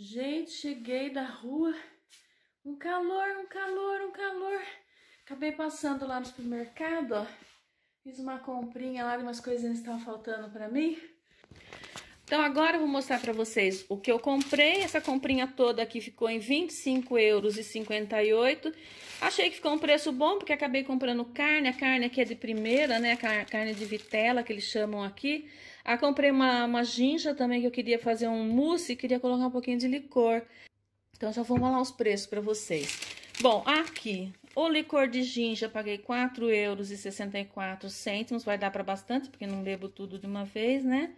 Gente, cheguei da rua, um calor, um calor, um calor. Acabei passando lá no supermercado, ó. Fiz uma comprinha lá de umas coisinhas que estavam faltando para mim. Então, agora eu vou mostrar para vocês o que eu comprei. Essa comprinha toda aqui ficou em 25 euros e 58. Achei que ficou um preço bom, porque acabei comprando carne. A carne aqui é de primeira, né? A carne de vitela, que eles chamam aqui. Ah, comprei uma, uma ginja também, que eu queria fazer um mousse e queria colocar um pouquinho de licor. Então, já vou falar os preços para vocês. Bom, aqui, o licor de ginja, paguei 4,64 euros, vai dar para bastante, porque não bebo tudo de uma vez, né?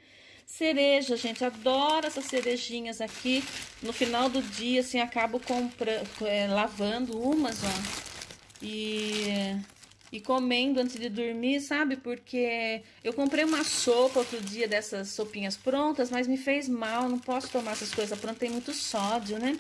Cereja, gente, adoro essas cerejinhas aqui. No final do dia, assim, acabo comprando, é, lavando umas, ó. E, e comendo antes de dormir, sabe? Porque eu comprei uma sopa outro dia dessas sopinhas prontas, mas me fez mal, não posso tomar essas coisas prontas, tem muito sódio, né?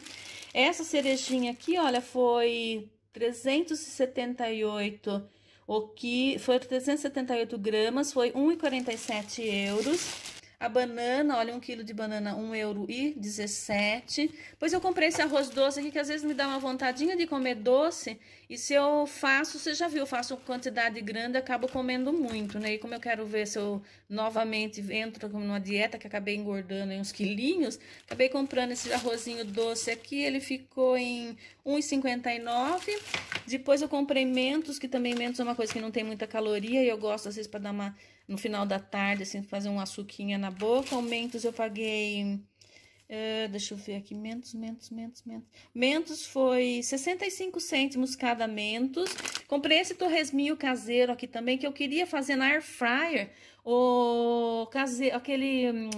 Essa cerejinha aqui, olha, foi 378 o que foi 378 gramas, foi 1,47 euros. A banana, olha, um quilo de banana, um euro e dezessete. Pois eu comprei esse arroz doce aqui, que às vezes me dá uma vontadinha de comer doce. E se eu faço, você já viu, faço quantidade grande, acabo comendo muito, né? E como eu quero ver se eu novamente entro numa dieta que acabei engordando em uns quilinhos, acabei comprando esse arrozinho doce aqui, ele ficou em 1,59. Depois eu comprei mentos, que também mentos é uma coisa que não tem muita caloria e eu gosto, às vezes, para dar uma no final da tarde, assim, fazer um açuquinha na boca. O Mentos eu paguei. Uh, deixa eu ver aqui, Mentos, Mentos, Mentos, Mentos. Mentos foi 65 cêntimos cada Mentos. Comprei esse torresminho caseiro aqui também, que eu queria fazer na air fryer. O caseiro, aquele hum,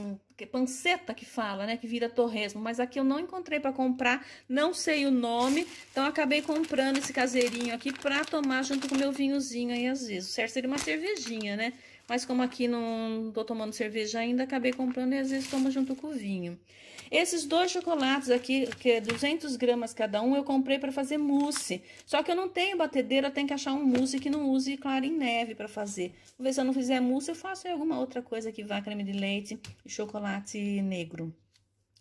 panceta que fala, né, que vira torresmo. Mas aqui eu não encontrei para comprar, não sei o nome. Então, acabei comprando esse caseirinho aqui para tomar junto com meu vinhozinho aí às vezes. O certo seria uma cervejinha, né? Mas como aqui não tô tomando cerveja ainda, acabei comprando e às vezes tomo junto com o vinho. Esses dois chocolates aqui, que é 200 gramas cada um, eu comprei para fazer mousse. Só que eu não tenho batedeira, tenho que achar um mousse que não use clara em neve para fazer. Vou ver se eu não fizer mousse, eu faço alguma outra coisa que vá creme de leite e chocolate negro.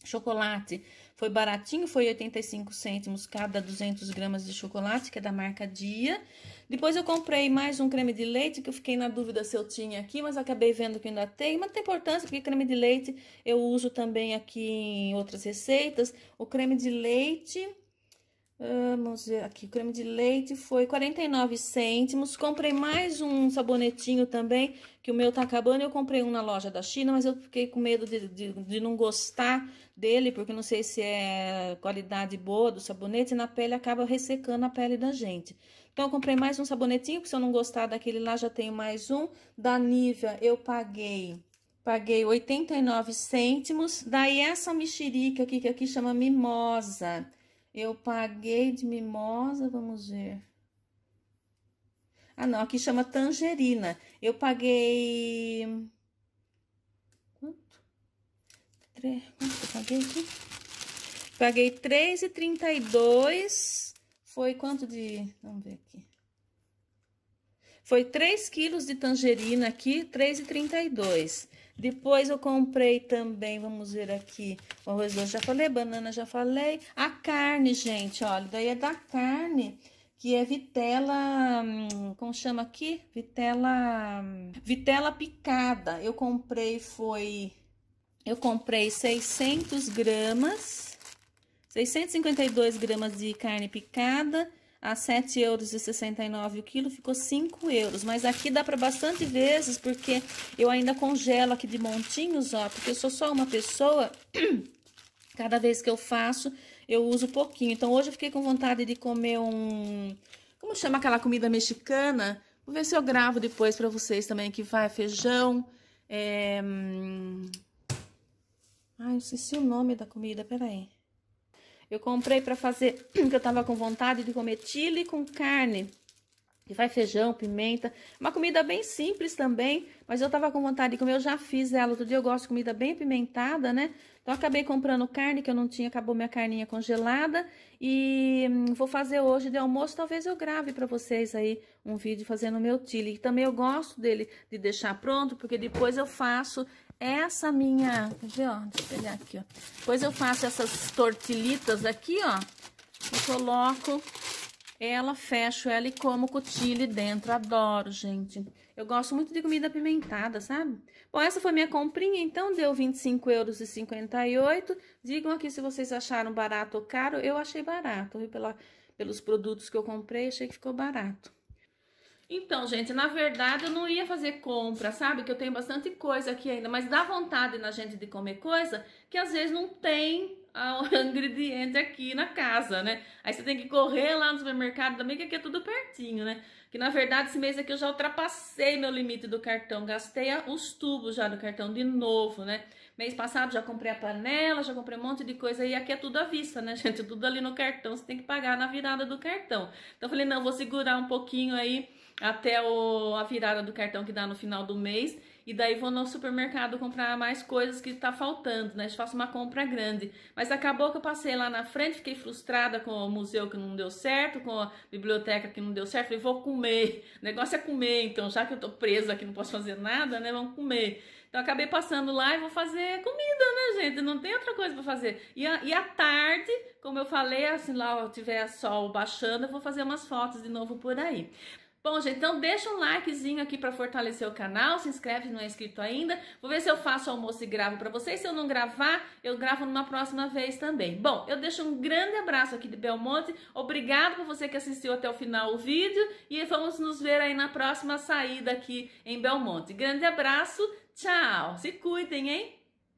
Chocolate foi baratinho, foi 85 cêntimos cada 200 gramas de chocolate, que é da marca Dia. Depois eu comprei mais um creme de leite, que eu fiquei na dúvida se eu tinha aqui, mas acabei vendo que ainda tem. Mas não tem importância, porque creme de leite eu uso também aqui em outras receitas. O creme de leite ah, vamos ver aqui, o creme de leite foi 49 cêntimos. Comprei mais um sabonetinho também, que o meu tá acabando. Eu comprei um na loja da China, mas eu fiquei com medo de, de, de não gostar dele, porque não sei se é qualidade boa do sabonete, e na pele acaba ressecando a pele da gente. Então, eu comprei mais um sabonetinho, que se eu não gostar daquele lá, já tenho mais um. Da Nivea, eu paguei paguei 89 cêntimos. Daí, essa mexerica aqui, que aqui chama mimosa. Eu paguei de mimosa, vamos ver. Ah, não, aqui chama tangerina. Eu paguei. Quanto? Tre... Quanto eu paguei aqui? Paguei R$3,32. Foi quanto de. Vamos ver aqui. Foi 3 quilos de tangerina aqui, 3,32. Depois eu comprei também, vamos ver aqui, o arroz doce já falei, banana já falei. A carne, gente, olha, daí é da carne, que é vitela, hum, como chama aqui? Vitela, hum, vitela picada. Eu comprei, foi, eu comprei 600 gramas, 652 gramas de carne picada a 7,69 euros o quilo, ficou 5 euros. Mas aqui dá para bastante vezes, porque eu ainda congelo aqui de montinhos, ó, porque eu sou só uma pessoa, cada vez que eu faço, eu uso pouquinho. Então, hoje eu fiquei com vontade de comer um... Como chama aquela comida mexicana? Vou ver se eu gravo depois para vocês também, que vai feijão, é... Ai, se o nome da comida, peraí. Eu comprei para fazer, que eu tava com vontade de comer chile com carne. E vai feijão, pimenta. Uma comida bem simples também, mas eu tava com vontade de comer. Eu já fiz ela outro dia, eu gosto de comida bem apimentada, né? Então, acabei comprando carne, que eu não tinha, acabou minha carninha congelada. E hum, vou fazer hoje de almoço, talvez eu grave para vocês aí um vídeo fazendo o meu chili. Também eu gosto dele de deixar pronto, porque depois eu faço essa minha, quer ver, ó, deixa eu pegar aqui, ó. Depois eu faço essas tortilitas aqui, ó, e coloco ela, fecho ela e como cutile dentro, adoro, gente. Eu gosto muito de comida apimentada, sabe? Bom, essa foi minha comprinha, então deu 25,58 euros. Digam aqui se vocês acharam barato ou caro, eu achei barato, viu? Pela, pelos produtos que eu comprei, achei que ficou barato. Então, gente, na verdade eu não ia fazer compra, sabe? Que eu tenho bastante coisa aqui ainda, mas dá vontade na gente de comer coisa que às vezes não tem ah, o ingrediente aqui na casa, né? Aí você tem que correr lá no supermercado também, que aqui é tudo pertinho, né? Que na verdade esse mês aqui eu já ultrapassei meu limite do cartão, gastei os tubos já do cartão de novo, né? Mês passado já comprei a panela, já comprei um monte de coisa e aqui é tudo à vista, né, gente? Tudo ali no cartão, você tem que pagar na virada do cartão. Então eu falei, não, vou segurar um pouquinho aí até o, a virada do cartão que dá no final do mês. E daí vou no supermercado comprar mais coisas que tá faltando, né? faço uma compra grande. Mas acabou que eu passei lá na frente, fiquei frustrada com o museu que não deu certo, com a biblioteca que não deu certo. Falei, vou comer. O negócio é comer, então, já que eu tô presa aqui, não posso fazer nada, né? Vamos comer. Então acabei passando lá e vou fazer comida, né, gente? Não tem outra coisa para fazer. E, a, e à tarde, como eu falei, assim lá tiver sol baixando, eu vou fazer umas fotos de novo por aí. Bom, gente, então deixa um likezinho aqui para fortalecer o canal, se inscreve se não é inscrito ainda. Vou ver se eu faço almoço e gravo para vocês. Se eu não gravar, eu gravo numa próxima vez também. Bom, eu deixo um grande abraço aqui de Belmonte. Obrigado por você que assistiu até o final o vídeo e vamos nos ver aí na próxima saída aqui em Belmonte. Grande abraço, tchau. Se cuidem, hein?